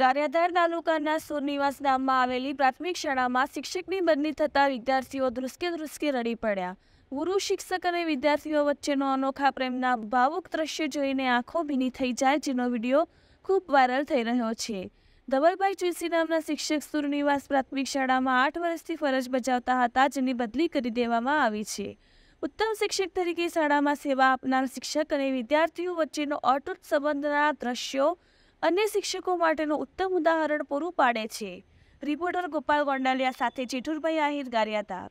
ગારિયાધાર તાલુકાના સુરનિવાસ ગામમાં આવેલી પ્રાથમિક શાળામાં શિક્ષકની બદલી થતાં વિદ્યાર્થીઓ ધ્રુસકે ધ્રુસકે રડી પડ્યા ગુરુ શિક્ષક અને વિદ્યાર્થીઓ વચ્ચેનો અનોખા પ્રેમના ભાવુક દ્રશ્ય જોઈને આંખો ભીની થઈ જાય જેનો વિડીયો ખૂબ વાયરલ થઈ રહ્યો છે ધવલભાઈ ચુસી નામના શિક્ષક સુરનિવાસ પ્રાથમિક શાળામાં આઠ વર્ષથી ફરજ બજાવતા હતા જેની બદલી કરી દેવામાં આવી છે ઉત્તમ શિક્ષક તરીકે શાળામાં સેવા આપનાર શિક્ષક અને વિદ્યાર્થીઓ વચ્ચેનો અતૂટ સંબંધના દ્રશ્યો અન્ય શિક્ષકો માટેનું ઉત્તમ ઉદાહરણ પૂરું પાડે છે રિપોર્ટર ગોપાલ ગોંડાલિયા સાથે જેઠુરભાઈ આહિર ગારિયાતા